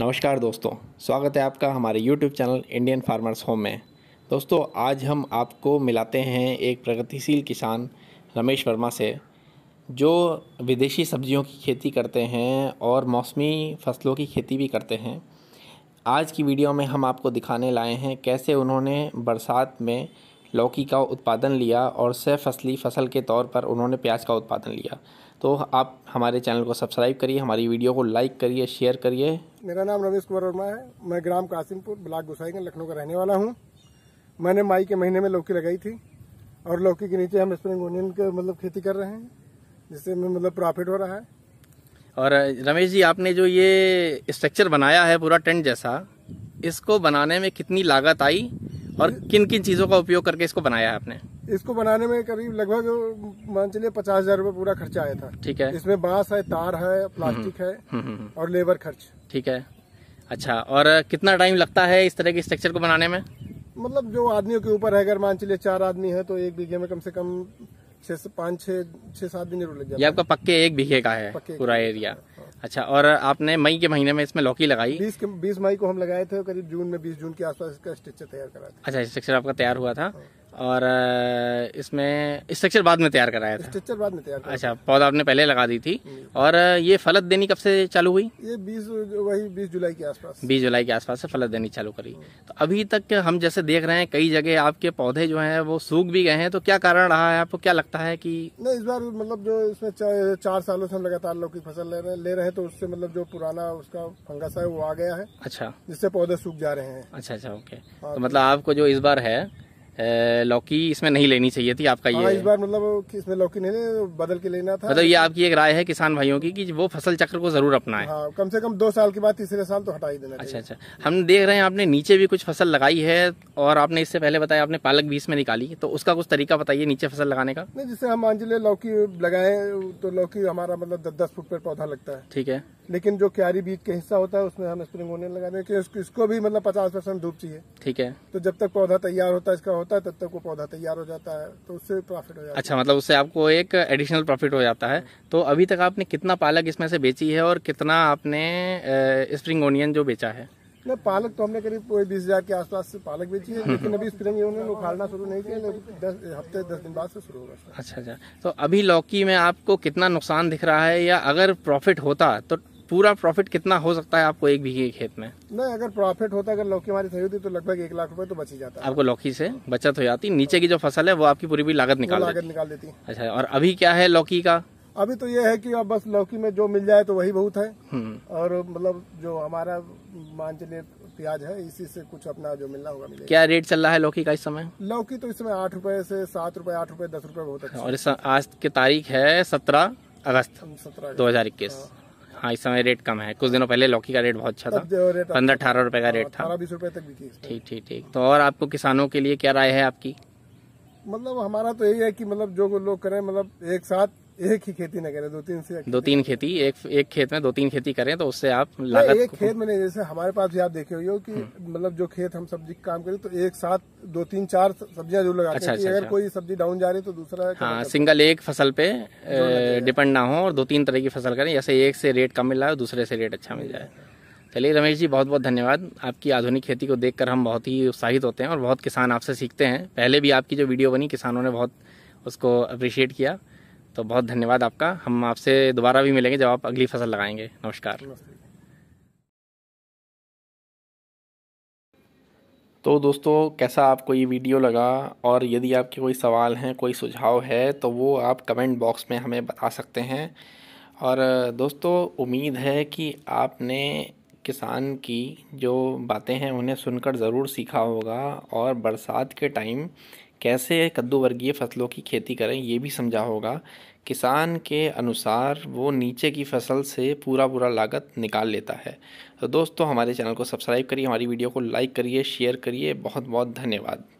नमस्कार दोस्तों स्वागत है आपका हमारे YouTube channel Indian farmers home में दोस्तों आज हम आपको मिलाते हैं एक प्रगतिशील किसान रमेश वर्मा से जो विदेशी सब्जियों की खेती करते हैं और मौसमी फसलों की खेती भी करते हैं आज की वीडियो में हम आपको दिखाने लाए हैं कैसे उन्होंने बरसात में लौकी का उत्पादन लिया और सह फसली फसल के तौर पर उन्होंने प्याज का उत्पादन लिया तो आप हमारे चैनल को सब्सक्राइब करिए हमारी वीडियो को लाइक करिए शेयर करिए मेरा नाम रमेश कुमार वर्मा है मैं ग्राम कासिमपुर ब्लाक गोसाईगंज लखनऊ का रहने वाला हूँ मैंने मई के महीने में लौकी लगाई थी और लौकी के नीचे हम स्प्रिंग ओनियन के मतलब खेती कर रहे हैं जिससे हमें मतलब प्रॉफिट हो रहा है और रमेश जी आपने जो ये स्ट्रक्चर बनाया है पूरा टेंट जैसा इसको बनाने में कितनी लागत आई और किन किन चीजों का उपयोग करके इसको बनाया है आपने इसको बनाने में करीब लगभग मान चलिए पचास हजार रूपए पूरा खर्चा आया था ठीक है इसमें बांस है तार है हम्म, प्लास्टिक है हम्म, हम्म, और लेबर खर्च ठीक है अच्छा और कितना टाइम लगता है इस तरह के स्ट्रक्चर को बनाने में मतलब जो आदमियों के ऊपर है अगर मान चलिए चार आदमी है तो एक बीघे में कम से कम छह पाँच छह छह सात दिन जरूर लग जाए आपका पक्के एक बीघे का है पूरा एरिया अच्छा और आपने मई के महीने में इसमें लौकी लगाई बीस बीस मई को हम लगाए थे करीब जून में बीस जून के आसपास इसका स्ट्रक्चर तैयार करा था अच्छा स्ट्रक्चर आपका तैयार हुआ था हाँ। और इसमें स्ट्रक्चर बाद में तैयार कराया था स्ट्रक्चर बाद में तैयार अच्छा पौधा आपने पहले लगा दी थी और ये फलत देनी कब से चालू हुई ये बीस वही बीस जुलाई के आसपास बीस जुलाई के आसपास से फलत देनी चालू करी हाँ। तो अभी तक हम जैसे देख रहे हैं कई जगह आपके पौधे जो है वो सूख भी गए हैं तो क्या कारण रहा है आपको क्या लगता है की नहीं इस बार मतलब जो इसमें चार सालों से हम लगातार की फसल ले रहे हैं ले रहे हैं तो उससे मतलब जो पुराना उसका फंगस है वो आ गया है अच्छा जिससे पौधे सूख जा रहे हैं अच्छा अच्छा ओके हाँ। तो मतलब आपको जो इस बार है लौकी इसमें नहीं लेनी चाहिए थी आपका हाँ, ये इस बार मतलब इसमें लौकी नहीं बदल के लेना था मतलब ये आपकी एक राय है किसान भाइयों की कि वो फसल चक्र को जरूर है हाँ, कम से कम दो साल के बाद तीसरे साल तो हटा ही देना अच्छा अच्छा हम देख रहे हैं आपने नीचे भी कुछ फसल लगाई है और आपने इससे पहले बताया आपने पालक भी इसमें निकाली तो उसका कुछ तरीका बताइए नीचे फसल लगाने का नहीं हम मान लौकी लगाए तो लौकी हमारा मतलब दस फुट पर पौधा लगता है ठीक है लेकिन जो क्यारी बीज का हिस्सा होता है उसमें हम स्प्रिंग ओनियन लगा देंगे इसको, इसको भी मतलब पचास परसेंट धूप चाहिए ठीक है तो जब तक पौधा तैयार होता है इसका होता है तब तक वो पौधा तैयार हो जाता है तो उससे प्रॉफिट हो जाता है अच्छा मतलब उससे आपको एक एडिशनल प्रॉफिट हो जाता है तो अभी तक आपने कितना पालक इसमें से बेची है और कितना आपने स्प्रिंग ओनियन जो बेचा है ना पालक तो हमने करीब कोई बीस हजार के आसपास से पालक बेची है लेकिन अभी स्प्रिंग ओनियन उखाड़ना शुरू नहीं किया दस हफ्ते दस दिन बाद से शुरू होगा अच्छा अच्छा तो अभी लौकी में आपको कितना नुकसान दिख रहा है या अगर प्रॉफिट होता तो पूरा प्रॉफिट कितना हो सकता है आपको एक बीघे के खेत में नहीं अगर प्रॉफिट होता अगर लौकी हमारी सही होती तो लगभग एक लाख रुपए तो बच ही जाता आपको लौकी से बचत हो जाती नीचे की जो फसल है वो आपकी पूरी भी लागत निकाल लागत देती। निकाल देती अच्छा और अभी क्या है लौकी का अभी तो ये है कि अब बस लौकी में जो मिल जाए तो वही बहुत है हम्म। और मतलब जो हमारा मान चलिए प्याज है इसी से कुछ अपना जो मिलना होगा मिलेगा क्या रेट चल रहा है लौकी का इस समय लौकी तो इस समय आठ रूपए से सात रूपए आठ रूपए दस रूपए बहुत अच्छा और इस आज की तारीख है सत्रह अगस्त दो हजार इक्कीस हाँ। हाँ इस समय रेट कम है कुछ दिनों पहले लौकी का रेट बहुत अच्छा था अच्छा, अच्छा पंद्रह अठारह रुपए का रेट था बीस रुपए तक बिकी ठीक ठीक ठीक तो और आपको किसानों के लिए क्या राय है आपकी मतलब हमारा तो यही है कि मतलब जो लोग करें मतलब एक साथ एक ही खेती ना करें दो तीन से दो तीन खेती एक एक खेत में दो तीन खेती करें तो उससे आप लागत एक खेत में जैसे हमारे पास भी आप देखे हुए हो कि हम्म। मतलब जो खेत हम सब्जी काम करें तो एक साथ दो तीन चार सब्जियां जरूर लगाते अच्छा, हैं अच्छा, अगर अच्छा। कोई सब्जी डाउन जा रही है तो दूसरा हाँ मतलब? सिंगल एक फसल पे डिपेंड ना हो और दो तीन तरह की फसल करें जैसे एक से रेट कम मिल रहा है दूसरे से रेट अच्छा मिल जाए चलिए रमेश जी बहुत बहुत धन्यवाद आपकी आधुनिक खेती को देखकर हम बहुत ही उत्साहित होते हैं और बहुत किसान आपसे सीखते हैं पहले भी आपकी जो वीडियो बनी किसानों ने बहुत उसको अप्रिशिएट किया तो बहुत धन्यवाद आपका हम आपसे दोबारा भी मिलेंगे जब आप अगली फसल लगाएंगे नमस्कार तो दोस्तों कैसा आपको ये वीडियो लगा और यदि आपके कोई सवाल हैं कोई सुझाव है तो वो आप कमेंट बॉक्स में हमें बता सकते हैं और दोस्तों उम्मीद है कि आपने किसान की जो बातें हैं उन्हें सुनकर ज़रूर सीखा होगा और बरसात के टाइम कैसे कद्दू वर्गीय फसलों की खेती करें ये भी समझा होगा किसान के अनुसार वो नीचे की फसल से पूरा पूरा लागत निकाल लेता है तो दोस्तों हमारे चैनल को सब्सक्राइब करिए हमारी वीडियो को लाइक करिए शेयर करिए बहुत बहुत धन्यवाद